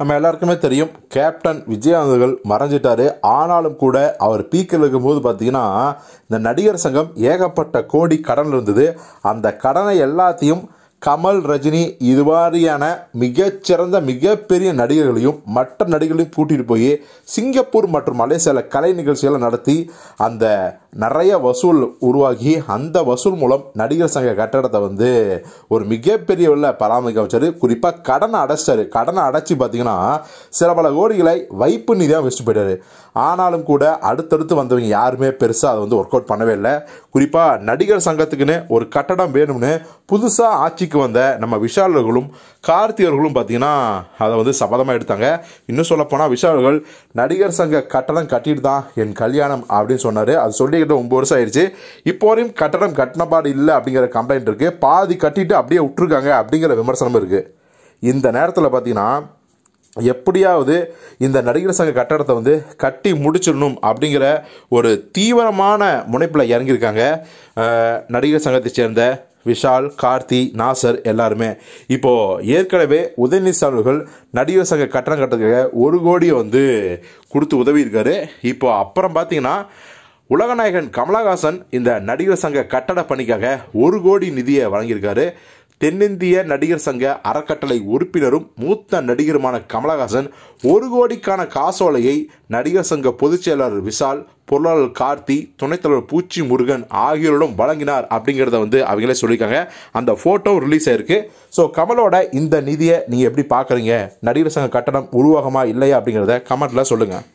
நம்ம எல்லாருக்குமே தெரியும் கேப்டன் விஜயானந்தர்கள் மறைஞ்சிட்டாரு ஆனாலும் கூட அவர் பீக்கில் இருக்கும்போது பார்த்தீங்கன்னா இந்த நடிகர் சங்கம் ஏகப்பட்ட கோடி கடன் இருந்தது அந்த கடனை எல்லாத்தையும் கமல் ரஜினி இது மாதிரியான மிகச்சிறந்த மிகப்பெரிய நடிகர்களையும் மற்ற நடிகர்களையும் கூட்டிகிட்டு போய் சிங்கப்பூர் மற்றும் மலேசியாவில் கலை நிகழ்ச்சிகளை நடத்தி அந்த நிறைய வசூல் உருவாகி அந்த வசூல் மூலம் நடிகர் சங்க கட்டடத்தை வந்து ஒரு மிகப்பெரிய உள்ள பராமரிக்க வச்சாரு குறிப்பாக கடனை அடைச்சார் கடனை அடைச்சி பார்த்தீங்கன்னா சில பல கோடிகளை வைப்பு நிதியாக வச்சு போயிட்டார் ஆனாலும் கூட அடுத்தடுத்து வந்தவங்க யாருமே பெருசாக அதை வந்து ஒர்க் அவுட் பண்ணவே இல்லை குறிப்பாக நடிகர் சங்கத்துக்குன்னு ஒரு கட்டடம் வேணும்னு புதுசாக ஆட்சிக்கு வந்த நம்ம விஷாலர்களும் கார்த்திகர்களும் பார்த்தீங்கன்னா அதை வந்து சபதமாக எடுத்தாங்க இன்னும் சொல்லப்போனால் விஷாலர்கள் நடிகர் சங்க கட்டடம் கட்டிட்டு தான் என் கல்யாணம் அப்படின்னு சொன்னார் அது சொல்லி கிட்ட ஒம்பது வருஷம் ஆயிடுச்சு இப்போ வரையும் கட்டடம் கட்டினப்பாடு இல்லை அப்படிங்கிற கம்ப்ளைண்ட் இருக்குது பாதி கட்டிட்டு அப்படியே விட்டுருக்காங்க அப்படிங்கிற விமர்சனமும் இருக்குது இந்த நேரத்தில் பார்த்தீங்கன்னா எப்படியாவது இந்த நடிகர் சங்க கட்டடத்தை வந்து கட்டி முடிச்சிடணும் அப்படிங்கிற ஒரு தீவிரமான முனைப்பில் இறங்கியிருக்காங்க நடிகர் சங்கத்தை சேர்ந்த விஷால் கார்த்தி நாசர் எல்லாருமே இப்போது ஏற்கனவே உதயநிதி அவர்கள் நடிகர் சங்க கட்டணம் கட்டுறதுக்காக ஒரு கோடியை வந்து கொடுத்து உதவியிருக்காரு இப்போது அப்புறம் பார்த்தீங்கன்னா உலகநாயகன் கமலஹாசன் இந்த நடிகர் சங்க கட்டட பணிக்காக ஒரு கோடி நிதியை வழங்கியிருக்காரு தென்னிந்திய நடிகர் சங்க அறக்கட்டளை உறுப்பினரும் மூத்த நடிகருமான கமலஹாசன் ஒரு கோடிக்கான காசோலையை நடிகர் சங்க பொதுச் செயலாளர் விஷால் பொருளாளர் கார்த்தி துணைத் தலைவர் பூச்சி முருகன் ஆகியோரிடம் வழங்கினார் அப்படிங்கிறத வந்து அவங்களே சொல்லியிருக்காங்க அந்த ஃபோட்டோ ரிலீஸ் ஆயிருக்கு ஸோ கமலோட இந்த நிதியை நீங்கள் எப்படி பார்க்குறீங்க நடிகர் சங்க கட்டணம் உருவாகமா இல்லையா அப்படிங்கிறத கமெண்ட்டில் சொல்லுங்கள்